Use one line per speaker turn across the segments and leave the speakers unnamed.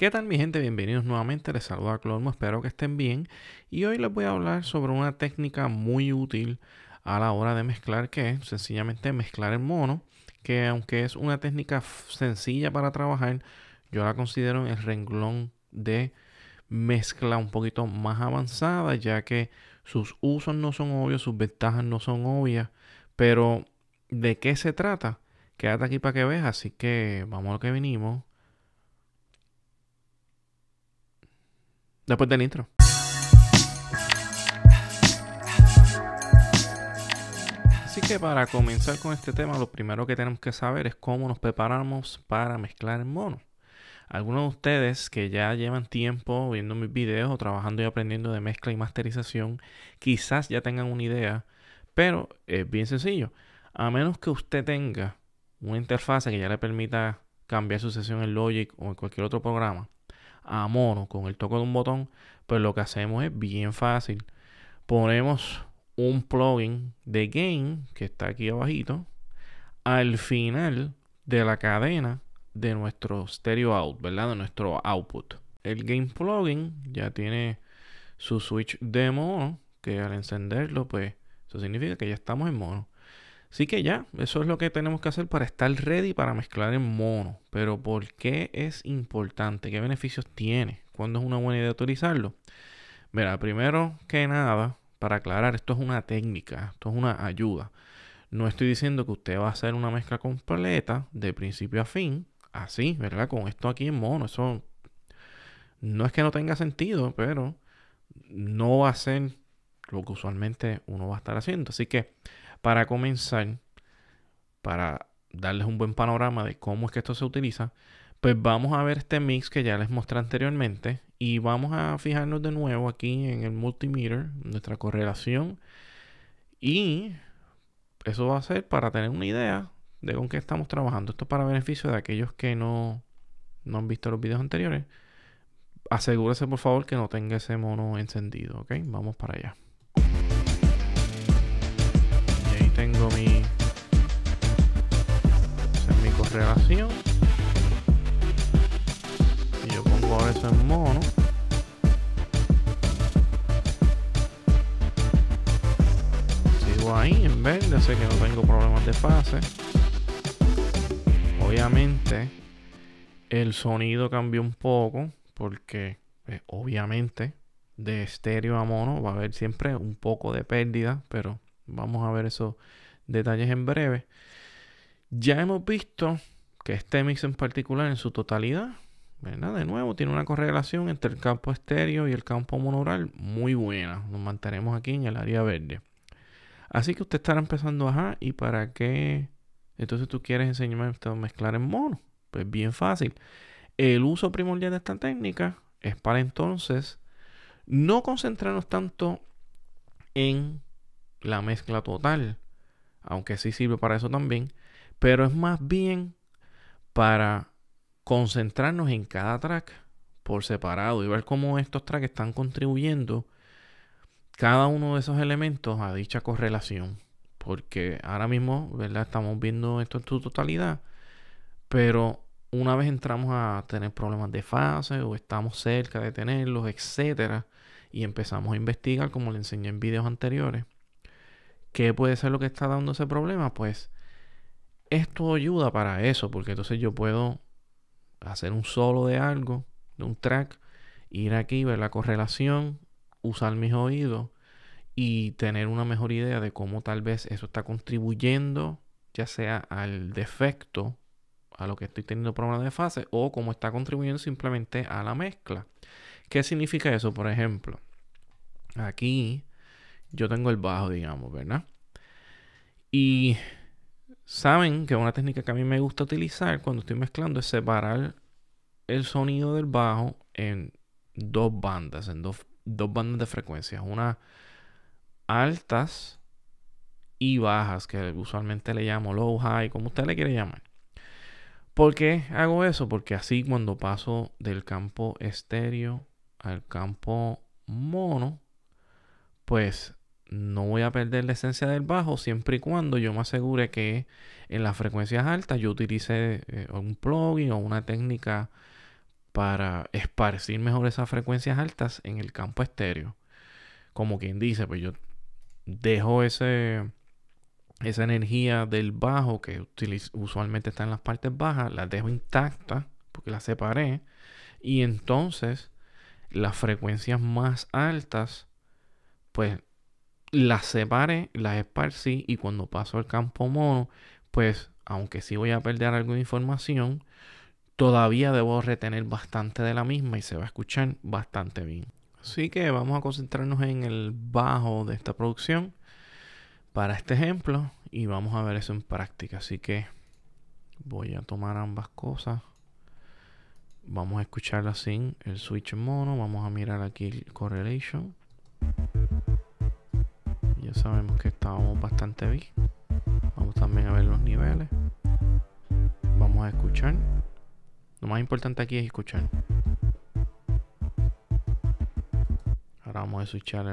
¿Qué tal mi gente? Bienvenidos nuevamente, les saluda Clormo, espero que estén bien y hoy les voy a hablar sobre una técnica muy útil a la hora de mezclar que es sencillamente mezclar el mono, que aunque es una técnica sencilla para trabajar, yo la considero en el renglón de mezcla un poquito más avanzada ya que sus usos no son obvios, sus ventajas no son obvias, pero ¿de qué se trata? Quédate aquí para que veas, así que vamos a lo que vinimos. Después del intro. Así que para comenzar con este tema, lo primero que tenemos que saber es cómo nos preparamos para mezclar en mono. Algunos de ustedes que ya llevan tiempo viendo mis videos o trabajando y aprendiendo de mezcla y masterización, quizás ya tengan una idea, pero es bien sencillo. A menos que usted tenga una interfaz que ya le permita cambiar su sesión en Logic o en cualquier otro programa, a mono con el toque de un botón, pues lo que hacemos es bien fácil. Ponemos un plugin de game que está aquí abajito al final de la cadena de nuestro stereo out, ¿verdad? De nuestro output. El game plugin ya tiene su switch de mono que al encenderlo pues eso significa que ya estamos en mono. Así que ya, eso es lo que tenemos que hacer para estar ready para mezclar en mono. Pero ¿por qué es importante? ¿Qué beneficios tiene? ¿Cuándo es una buena idea utilizarlo? Mira, primero que nada, para aclarar, esto es una técnica, esto es una ayuda. No estoy diciendo que usted va a hacer una mezcla completa de principio a fin, así, ¿verdad? Con esto aquí en mono, eso no es que no tenga sentido, pero no va a ser lo que usualmente uno va a estar haciendo. Así que para comenzar, para darles un buen panorama de cómo es que esto se utiliza, pues vamos a ver este mix que ya les mostré anteriormente y vamos a fijarnos de nuevo aquí en el multimeter, nuestra correlación y eso va a ser para tener una idea de con qué estamos trabajando. Esto es para beneficio de aquellos que no, no han visto los videos anteriores. Asegúrese por favor que no tenga ese mono encendido, ¿ok? Vamos para allá. Y yo pongo eso en mono. Sigo ahí en verde, sé que no tengo problemas de fase. Obviamente el sonido cambió un poco porque pues, obviamente de estéreo a mono va a haber siempre un poco de pérdida, pero vamos a ver esos detalles en breve. Ya hemos visto que este mix en particular en su totalidad, De nuevo, tiene una correlación entre el campo estéreo y el campo monoral muy buena. Nos mantenemos aquí en el área verde. Así que usted estará empezando, ajá, ¿y para qué? Entonces tú quieres enseñarme a mezclar en mono. Pues bien fácil. El uso primordial de esta técnica es para entonces no concentrarnos tanto en la mezcla total, aunque sí sirve para eso también, pero es más bien para concentrarnos en cada track por separado y ver cómo estos tracks están contribuyendo cada uno de esos elementos a dicha correlación. Porque ahora mismo, ¿verdad? Estamos viendo esto en su totalidad, pero una vez entramos a tener problemas de fase o estamos cerca de tenerlos, etcétera, y empezamos a investigar, como le enseñé en videos anteriores, qué puede ser lo que está dando ese problema, pues esto ayuda para eso, porque entonces yo puedo hacer un solo de algo, de un track, ir aquí, ver la correlación, usar mis oídos y tener una mejor idea de cómo tal vez eso está contribuyendo, ya sea al defecto, a lo que estoy teniendo problemas de fase, o cómo está contribuyendo simplemente a la mezcla. ¿Qué significa eso? Por ejemplo, aquí yo tengo el bajo, digamos, ¿verdad? Y saben que una técnica que a mí me gusta utilizar cuando estoy mezclando es separar el sonido del bajo en dos bandas, en dos, bandas de frecuencias, Una altas y bajas, que usualmente le llamo low, high, como usted le quiere llamar. ¿Por qué hago eso? Porque así cuando paso del campo estéreo al campo mono, pues no voy a perder la esencia del bajo siempre y cuando yo me asegure que en las frecuencias altas yo utilice eh, un plugin o una técnica para esparcir mejor esas frecuencias altas en el campo estéreo. Como quien dice, pues yo dejo ese, esa energía del bajo que usualmente está en las partes bajas, la dejo intacta porque la separé. Y entonces las frecuencias más altas, pues las separe, las esparcí y cuando paso al campo mono, pues aunque sí voy a perder alguna información, todavía debo retener bastante de la misma y se va a escuchar bastante bien. Así que vamos a concentrarnos en el bajo de esta producción para este ejemplo y vamos a ver eso en práctica. Así que voy a tomar ambas cosas. Vamos a escucharla sin el switch mono. Vamos a mirar aquí el correlation sabemos que estábamos bastante bien. Vamos también a ver los niveles. Vamos a escuchar. Lo más importante aquí es escuchar. Ahora vamos a escuchar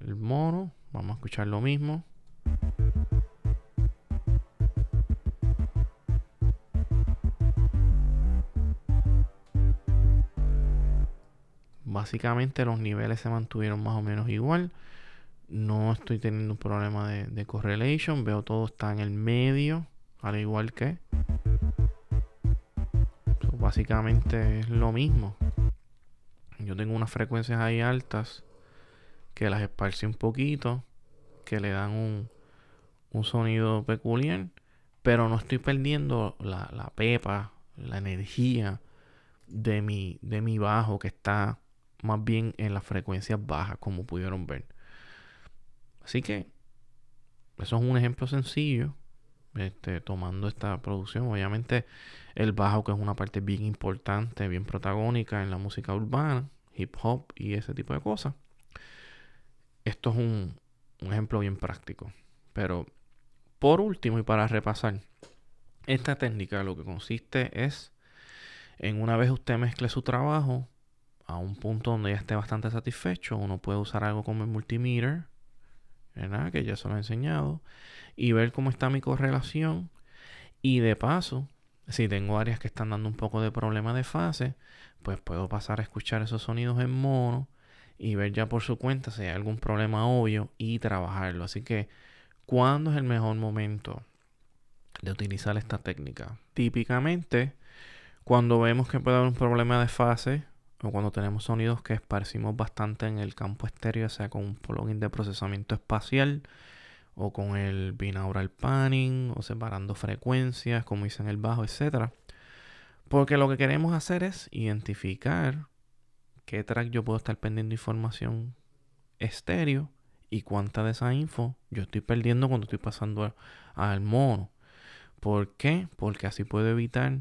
el mono. Vamos a escuchar lo mismo. Básicamente los niveles se mantuvieron más o menos igual no estoy teniendo un problema de, de correlation. Veo todo está en el medio, al igual que. básicamente es lo mismo. Yo tengo unas frecuencias ahí altas que las esparce un poquito, que le dan un, sonido peculiar, pero no estoy perdiendo la, pepa, la energía de mi, de mi bajo que está más bien en las frecuencias bajas, como pudieron ver. Así que eso es un ejemplo sencillo. Este, tomando esta producción, obviamente el bajo que es una parte bien importante, bien protagónica en la música urbana, hip hop y ese tipo de cosas. Esto es un, ejemplo bien práctico. Pero por último y para repasar, esta técnica lo que consiste es en una vez usted mezcle su trabajo a un punto donde ya esté bastante satisfecho, uno puede usar algo como el multimeter que ya se lo he enseñado. Y ver cómo está mi correlación. Y de paso, si tengo áreas que están dando un poco de problema de fase, pues puedo pasar a escuchar esos sonidos en mono y ver ya por su cuenta si hay algún problema obvio y trabajarlo. Así que, ¿cuándo es el mejor momento de utilizar esta técnica? Típicamente, cuando vemos que puede haber un problema de fase o cuando tenemos sonidos que esparcimos bastante en el campo estéreo, sea con un plugin de procesamiento espacial o con el binaural panning o separando frecuencias, como hice en el bajo, etc. Porque lo que queremos hacer es identificar qué track yo puedo estar perdiendo información estéreo y cuánta de esa info yo estoy perdiendo cuando estoy pasando al mono. ¿Por qué? Porque así puedo evitar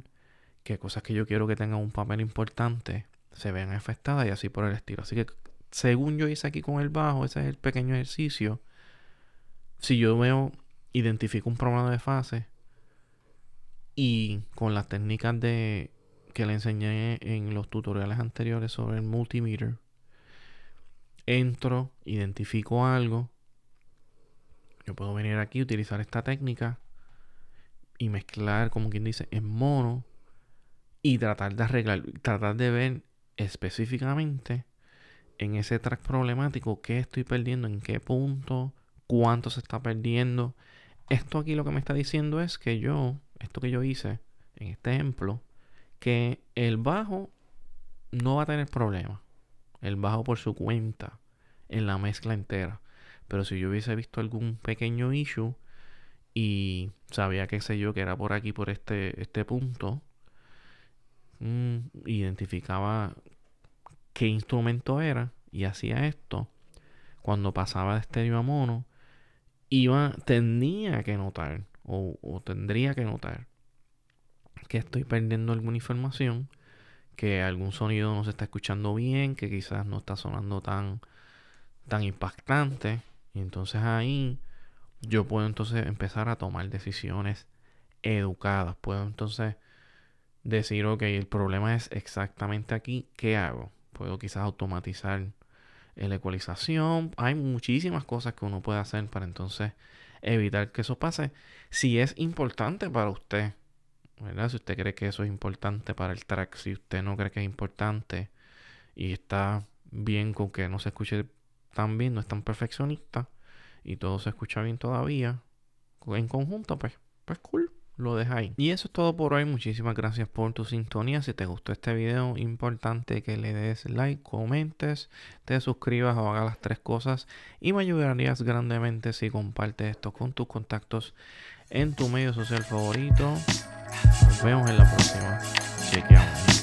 que cosas que yo quiero que tengan un papel importante se ven afectadas y así por el estilo. Así que según yo hice aquí con el bajo, ese es el pequeño ejercicio. Si yo veo, identifico un problema de fase y con las técnicas de que le enseñé en los tutoriales anteriores sobre el multimeter, entro, identifico algo, yo puedo venir aquí, utilizar esta técnica y mezclar, como quien dice, en mono y tratar de arreglar, tratar de ver específicamente en ese track problemático, qué estoy perdiendo, en qué punto, cuánto se está perdiendo. Esto aquí lo que me está diciendo es que yo, esto que yo hice en este ejemplo, que el bajo no va a tener problema. El bajo por su cuenta, en la mezcla entera. Pero si yo hubiese visto algún pequeño issue y sabía, qué sé yo, que era por aquí, por este, este punto, Mm, identificaba qué instrumento era y hacía esto, cuando pasaba de estéreo a mono, iba, tenía que notar, o, o tendría que notar, que estoy perdiendo alguna información, que algún sonido no se está escuchando bien, que quizás no está sonando tan, tan impactante. Y entonces ahí yo puedo entonces empezar a tomar decisiones educadas. Puedo entonces decir, ok, el problema es exactamente aquí, ¿qué hago? Puedo quizás automatizar la ecualización. Hay muchísimas cosas que uno puede hacer para entonces evitar que eso pase. Si es importante para usted, ¿verdad? Si usted cree que eso es importante para el track, si usted no cree que es importante y está bien con que no se escuche tan bien, no es tan perfeccionista y todo se escucha bien todavía en conjunto, pues, pues cool lo dejáis. Y eso es todo por hoy. Muchísimas gracias por tu sintonía. Si te gustó este video, importante que le des like, comentes, te suscribas o hagas las tres cosas. Y me ayudarías grandemente si compartes esto con tus contactos en tu medio social favorito. Nos vemos en la próxima. Chequeamos.